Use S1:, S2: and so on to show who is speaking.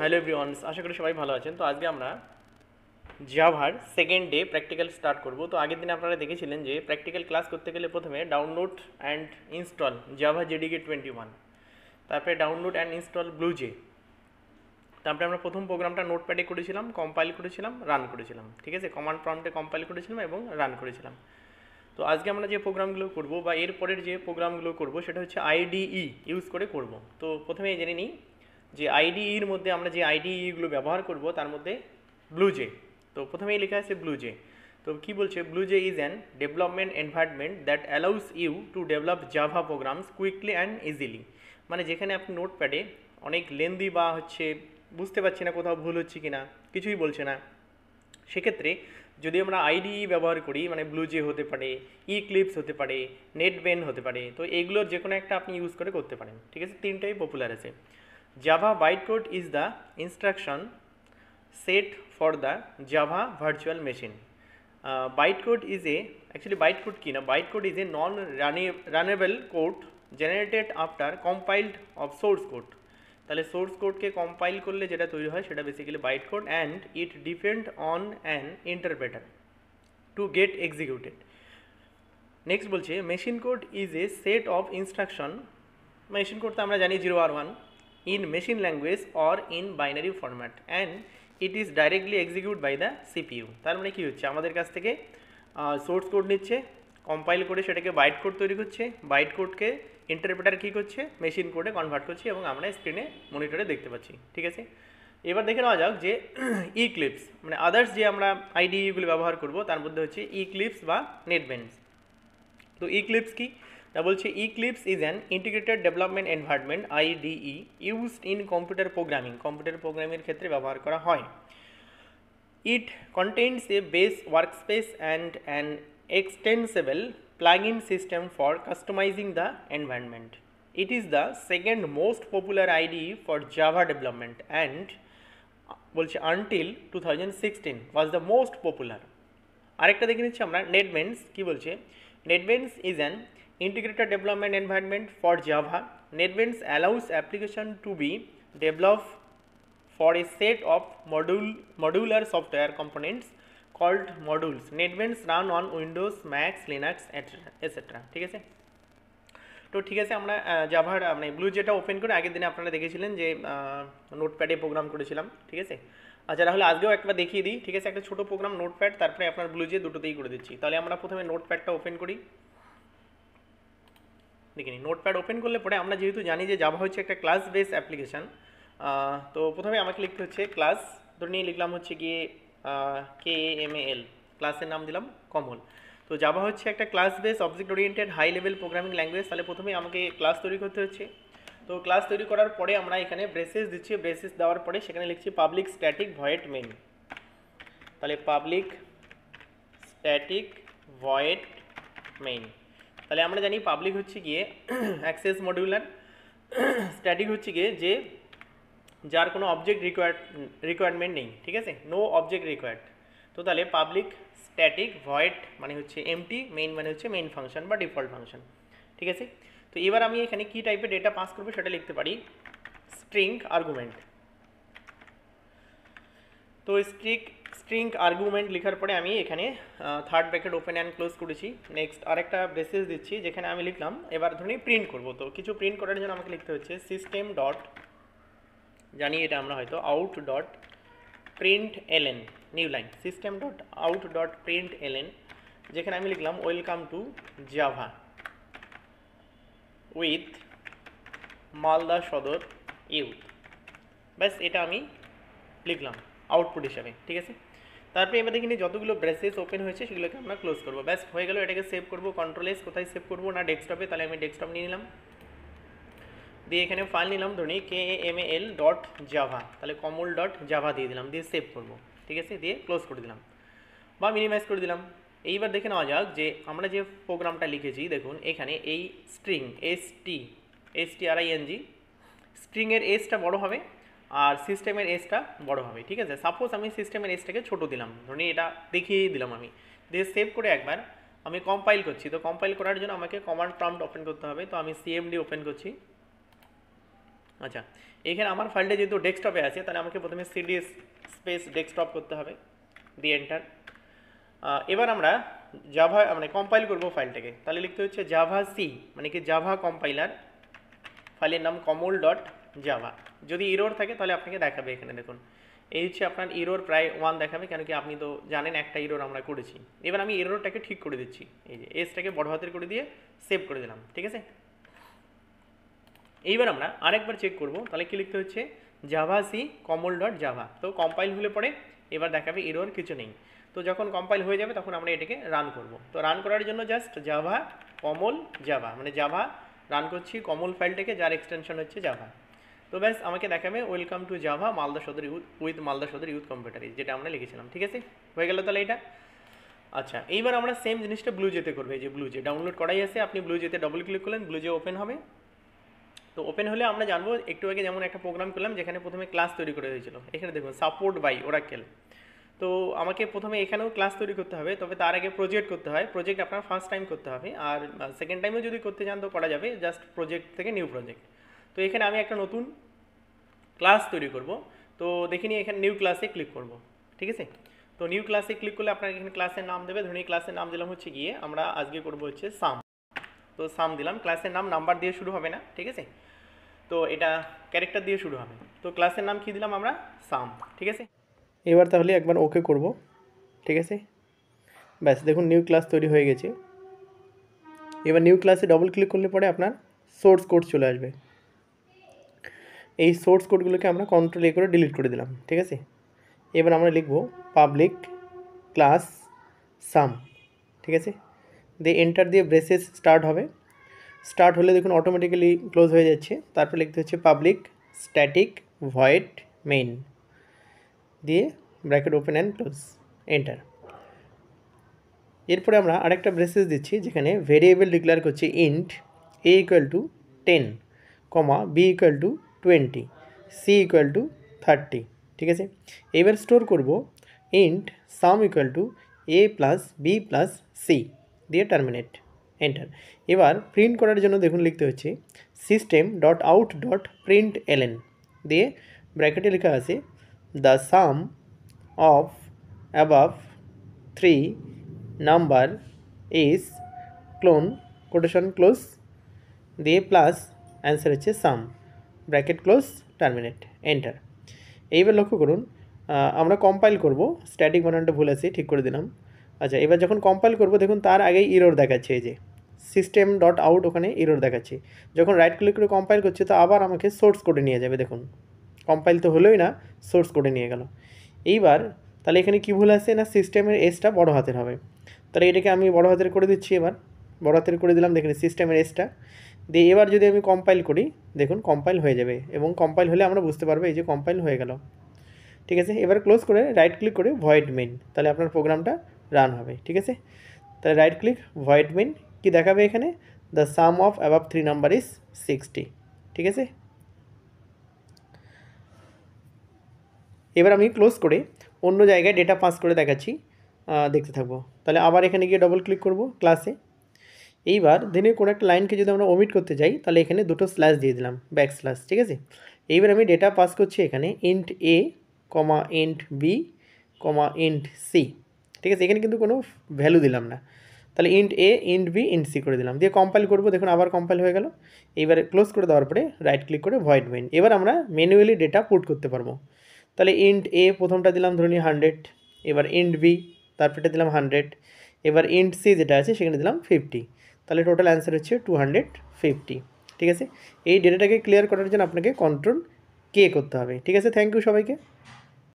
S1: Hello everyone আশা করি সবাই ভালো আছেন তো আজকে আমরা জিয়াভার সেকেন্ড ডে প্র্যাকটিক্যাল স্টার্ট করব তো আগের দিন আপনারা দেখেছিলেন যে প্র্যাকটিক্যাল ক্লাস করতে গেলে প্রথমে download and install Java JDK twenty one তারপরে ডাউনলোড অ্যান্ড ইনস্টল ব্লুজে তারপরে আমরা প্রথম প্রোগ্রামটা নোটপ্যাডে করেছিলাম কম্পাইল করেছিলাম রান করেছিলাম ঠিক আছে কমান্ড প্রম্পটে কম্পাইল করেছিলাম এবং রান করেছিলাম তো আজকে আমরা যে প্রোগ্রামগুলো করব বা এরপরের যে প্রোগ্রামগুলো করব সেটা হচ্ছে আইডিই ইউজ করে করব তো প্রথমে জেনে নিই যে আইডিইর e মধ্যে আমরা যে আইডিইগুলো e ব্যবহার করব তার মধ্যে ব্লুজে তো প্রথমেই লেখা আছে ব্লুজে তো কি বলছে BlueJ is an development environment that allows you to develop Java programs quickly and easily মানে যেখানে আপনি নোটপ্যাডে অনেক লেন্দি বা হচ্ছে বুঝতে পারছি না কোথাও ভুল হচ্ছে কি না কিছুই বলছে না সেক্ষেত্রে যদি আমরা আইডি e ব্যবহার করি মানে ব্লুজে হতে পারে ই ক্লিপস হতে পারে নেট বেন হতে পারে তো এগুলোর যে কোনো একটা আপনি ইউজ করে করতে পারেন ঠিক আছে তিনটাই পপুলার আছে Java bytecode is the instruction set for the Java virtual machine. Uh, bytecode is a actually bytecode key na bytecode is a non runnable code generated after compiled of source code. তাহলে source কোডকে compile করলে যেটা তৈরি হয় সেটা basically byte code and it depend on an interpreter to get executed next বলছে machine code is a set of instruction machine code তো আমরা জানি জিরো আর one in machine language or in binary format and it is directly executed by the CPU তার মানে কি হচ্ছে আমাদের কাছ থেকে সোর্স কোড নিচ্ছে কম্পাইল করে সেটাকে বাইট কোড তৈরি করছে বাইট কোডকে ইন্টারপ্রেটার কী করছে মেশিন কোডে কনভার্ট করছি এবং আমরা স্ক্রিনে মনিটরে দেখতে পাচ্ছি ঠিক আছে এবার দেখে নেওয়া যাক যে ইক্লিপস মানে আদার্স যে আমরা আইডিইগুলো ব্যবহার করব তার মধ্যে হচ্ছে ইক্লিপস বা নেটবেন্স তো ইক্লিপস কি তা বলছে Eclipse is an integrated development environment IDE used in computer programming computer প্রোগ্রামের ক্ষেত্রে ব্যবহার করা হয় it contents a base workspace and an extensible plug in system for customising the environment it is the second most popular ID for Java development and বলছে until two thousand sixteen was the most popular আরেকটা দেখে নিচ্ছি আমরা NetBeans কী বলছে NetBeans is an integrated development environment for Java. NetBeans allows application to be developed for a set of module, modular software components called modules. NetBeans run on Windows, macs Linux, etc. ঠিক আছে তো ঠিক আছে আমরা জাভার মানে blue যেটা open করে আগের দিনে আপনারা দেখেছিলেন যে নোটপ্যাডে প্রোগ্রাম করেছিলাম ঠিক আছে আচ্ছা তাহলে আজকেও একবার দেখিয়ে দিই ঠিক আছে একটা ছোটো প্রোগ্রাম নোটপ্যাড তারপরে আপনার ব্লু যে দুটোতেই করে দিচ্ছি তাহলে আমরা প্রথমে নোটপ্যাডটা ওপেন করি দেখে নিই নোটপ্যাড ওপেন করলে পরে আমরা যেহেতু জানি যে জাভা হচ্ছে একটা ক্লাস বেস অ্যাপ্লিকেশান তো প্রথমে আমাকে লিখতে হচ্ছে ক্লাস ধরে নিয়ে লিখলাম হচ্ছে গিয়ে কে এম এল ক্লাসের নাম দিলাম কমল তো জাভা হচ্ছে একটা class base object oriented high level programming language তাহলে প্রথমে আমাকে ক্লাস তৈরি করতে হচ্ছে তো ক্লাস তৈরি করার পরে আমরা এখানে ব্রেসেস দিচ্ছি ব্রেসেস দেওয়ার পরে সেখানে লিখছি পাবলিক স্ট্যাটিক ভয়েট মেন তাহলে পাবলিক স্ট্যাটিক ভয়েট মেইন তাহলে আমরা জানি পাবলিক হচ্ছে গিয়ে অ্যাক্সেস মডিউলার স্ট্যাটিক হচ্ছে গিয়ে যে যার কোনো অবজেক্ট রিকোয়ার রিকোয়ারমেন্ট নেই ঠিক আছে নো অবজেক্ট রিকোয়ার্ড তো তাহলে পাবলিক স্ট্যাটিক ভয়েড মানে হচ্ছে এমটি মেইন মানে হচ্ছে মেইন ফাংশন বা ডিফল্ট ফাংশন ঠিক আছে তো এবার আমি এখানে কী টাইপের ডেটা পাস করবো সেটা লিখতে পারি স্ট্রিং আর্গুমেন্ট তো স্ট্রিক স্ট্রিং আর্গুমেন্ট লেখার পরে আমি এখানে third bracket open and close করেছি নেক্সট আরেকটা বেসিস দিচ্ছি যেখানে আমি লিখলাম এবার ধরে প্রিন্ট করব তো কিছু প্রিন্ট করার জন্য আমাকে লিখতে হচ্ছে সিস্টেম ডট জানি এটা আমরা হয়তো out dot print LN new line system dot out dot print LN যেখানে আমি লিখলাম welcome to Java with Malda Sadar youth ব্যাস এটা আমি লিখলাম আউটপুট হিসাবে ঠিক আছে তারপরে এবার দেখিনি যতগুলো ব্রেসেস ওপেন হয়েছে সেগুলোকে আমরা ক্লোজ করবো ব্যাস হয়ে গেলো এটাকে সেভ করবো কন্ট্রোল এস কোথায় সেভ করবো না ডেস্কটপে তাহলে আমি ডেস্কটপ নিয়ে নিলাম দিয়ে এখানে ফাইল নিলাম ধরি K M L dot Java তাহলে কমল ডট জাভা দিয়ে দিলাম দিয়ে সেভ করবো ঠিক আছে দিয়ে ক্লোজ করে দিলাম বা মিনিমাইজ করে দিলাম এইবার দেখে নেওয়া যাক যে আমরা যে প্রোগ্রামটা লিখেছি দেখুন এখানে এই string S T S T R I N G স্ট্রিংয়ের এসটা বড়ো হবে আর সিস্টেমের এসটা বড় হবে ঠিক আছে সাপোজ আমি সিস্টেমের এসটাকে ছোট দিলাম ধরুন এটা দেখিয়েই দিলাম আমি দিয়ে সেভ করে একবার আমি কম্পাইল করছি তো কম্পাইল করার জন্য আমাকে কমান্ড প্রম্পট ওপেন করতে হবে তো আমি সিএমডি ওপেন করছি আচ্ছা এখানে আমার ফাইলটা যেহেতু ডেস্কটপে আছে তাহলে আমাকে প্রথমে সিডি স্পেস ডেস্কটপ করতে হবে দি এন্টার এবার আমরা জাভা মানে কম্পাইল করব ফাইলটাকে তাহলে লিখতে হচ্ছে জাভা সি মানে কি জাভা কম্পাইলার ফাইলের নাম কমল ডট জাভা যদি ইরোর থাকে তাহলে আপনাকে দেখাবে এখানে দেখুন এই হচ্ছে আপনার ইরোর প্রায় ওয়ান দেখাবে কেন কি আপনি তো জানেন একটা ইরোর আমরা করেছি এবার আমি ইরোরটাকে ঠিক করে দিচ্ছি এই যে এসটাকে বড় হাতের করে দিয়ে সেভ করে দিলাম ঠিক আছে এইবার আমরা আরেকবার চেক করব তাহলে কি লিখতে হচ্ছে Java C Kamal dot Java তো কম্পাইল হলে পরে এবার দেখাবে ইরোর কিছু নেই তো যখন কম্পাইল হয়ে যাবে তখন আমরা এটাকে রান করব তো রান করার জন্য জাস্ট জাভা কমল জাভা মানে জাভা রান করছি কমল ফাইলটাকে যার এক্সটেনশন হচ্ছে জাভা তো ব্যাস আমাকে দেখাবে welcome to Java Malda Sadar youth with Malda Sadar youth computer যেটা আমরা লিখেছিলাম ঠিক আছে হয়ে গেল তাহলে এটা আচ্ছা এইবার আমরা সেম জিনিসটা ব্লু জেতে করবো এই যে ব্লু জে ডাউনলোড করাই আছে আপনি ব্লু জেতে ডবল ক্লিক করলেন ব্লু যে ওপেন হবে তো ওপেন হলে আমরা জানবো একটু আগে যেমন একটা প্রোগ্রাম করলাম যেখানে প্রথমে ক্লাস তৈরি করে হয়েছিল এখানে দেখুন সাপোর্ট বাই ওরাকেল তো আমাকে প্রথমে এখানেও ক্লাস তৈরি করতে হবে তবে তার আগে প্রজেক্ট করতে হয় প্রজেক্ট আপনার ফার্স্ট টাইম করতে হবে আর সেকেন্ড টাইমেও যদি করতে চান তো করা যাবে জাস্ট প্রজেক্ট থেকে নিউ প্রজেক্ট তো এখানে আমি একটা নতুন ক্লাস তৈরি করব তো দেখে এখানে নিউ ক্লাসে ক্লিক করব ঠিক আছে তো নিউ ক্লাসে ক্লিক করলে আপনার এখানে ক্লাসের নাম দেবে ধরুন ক্লাসের নাম দিলাম হচ্ছে গিয়ে আমরা আজকে করব হচ্ছে সাম তো সাম দিলাম ক্লাসের নাম নাম্বার দিয়ে শুরু হবে না ঠিক আছে তো এটা ক্যারেক্টার দিয়ে শুরু হবে তো ক্লাসের নাম কি দিলাম আমরা সাম ঠিক আছে এবার তাহলে একবার ওকে করব ঠিক আছে ব্যাস দেখুন নিউ ক্লাস তৈরি হয়ে গেছে এবার নিউ ক্লাসে ডবল ক্লিক করলে পরে আপনার সোর্স কোড চলে আসবে এই সোর্স কোডগুলোকে আমরা কন্ট্রোল এ করে ডিলিট করে দিলাম ঠিক আছে এবার আমরা লিখব পাবলিক ক্লাস সাম ঠিক আছে দিয়ে এন্টার দিয়ে ব্রেসেস স্টার্ট হবে স্টার্ট হলে দেখুন অটোমেটিক্যালি ক্লোজ হয়ে যাচ্ছে তারপর লিখতে হচ্ছে পাবলিক স্ট্যাটিক ভয়েড মেইন দিয়ে bracket open and close enter এরপরে আমরা আরেকটা ব্রেসেস দিচ্ছি যেখানে ভেরিয়েবল ডিক্লেয়ার করছি int A equal to ten comma B equal to twenty C equal to thirty ঠিক আছে এবার স্টোর করব int sum equal to A plus B plus C দিয়ে টার্মিনেট এন্টার এবার প্রিন্ট করার জন্য দেখুন লিখতে হচ্ছে system dot out dot print LN দিয়ে ব্র্যাকেটে লেখা আছে the sum of above three number is colon quotation close দিয়ে প্লাস অ্যান্সার হচ্ছে sum bracket close terminate enter এইবার লক্ষ্য করুন আমরা কম্পাইল করব স্ট্যাটিক বানানটা ভুল আছে ঠিক করে দিলাম আচ্ছা এবার যখন কম্পাইল করব দেখুন তার আগেই ইরোর দেখাচ্ছে এই যে সিস্টেম ডট আউট ওখানে ইরোর দেখাচ্ছে যখন রাইট ক্লিক করে কম্পাইল করছে তো আবার আমাকে সোর্স কোডে নিয়ে যাবে দেখুন কম্পাইল তো হলোই না সোর্স কোডে নিয়ে গেল এইবার তাহলে এখানে কী ভুল আছে না সিস্টেমের এসটা বড় হাতের হবে তাহলে এটাকে আমি বড় হাতের করে দিচ্ছি এবার বড় হাতের করে দিলাম দেখেন সিস্টেমের এসটা দিয়ে এবার যদি আমি কম্পাইল করি দেখুন কম্পাইল হয়ে যাবে এবং কম্পাইল হলে আমরা বুঝতে পারবো এই যে কম্পাইল হয়ে গেল ঠিক আছে এবার ক্লোজ করে রাইট ক্লিক করে ভয়েড মেন তাহলে আপনার প্রোগ্রামটা রান হবে ঠিক আছে তাহলে রাইট ক্লিক ভয়েড মেন কি দেখাবে এখানে the sum of above three number is sixty ঠিক আছে এবার আমি ক্লোজ করে অন্য জায়গায় ডেটা পাস করে দেখাচ্ছি দেখতে থাকবো তাহলে আবার এখানে গিয়ে ডবল ক্লিক করব ক্লাসে এইবার দিনের কোনো একটা লাইনকে যদি আমরা ওমিট করতে যাই তাহলে এখানে দুটো স্ল্যাশ দিয়ে দিলাম ব্যাক স্ল্যাশ ঠিক আছে এইবার আমি ডেটা পাস করছি এখানে int a comma int b comma int c ঠিক আছে এখানে কিন্তু কোনো ভ্যালু দিলাম না তাহলে int a int b int c করে দিলাম দিয়ে কম্পাইল করবো দেখুন আবার কম্পাইল হয়ে গেল এইবারে ক্লোজ করে দেওয়ার পরে রাইট ক্লিক করে ভয়েড মেন এবার আমরা ম্যানুয়ালি ডেটা পুট করতে পারবো তাহলে ইন্ট এ প্রথমটা দিলাম ধরুন হান্ড্রেড এবার ইন্ট বি তারপরটা দিলাম হান্ড্রেড এবার ইন্ট সি যেটা আছে সেখানে দিলাম ফিফটি তাহলে টোটাল অ্যান্সার হচ্ছে টু হান্ড্রেড ফিফটি ঠিক আছে এই ডেটাটাকে ক্লিয়ার করার জন্য আপনাকে কন্ট্রোল কে করতে হবে ঠিক আছে থ্যাংক ইউ সবাইকে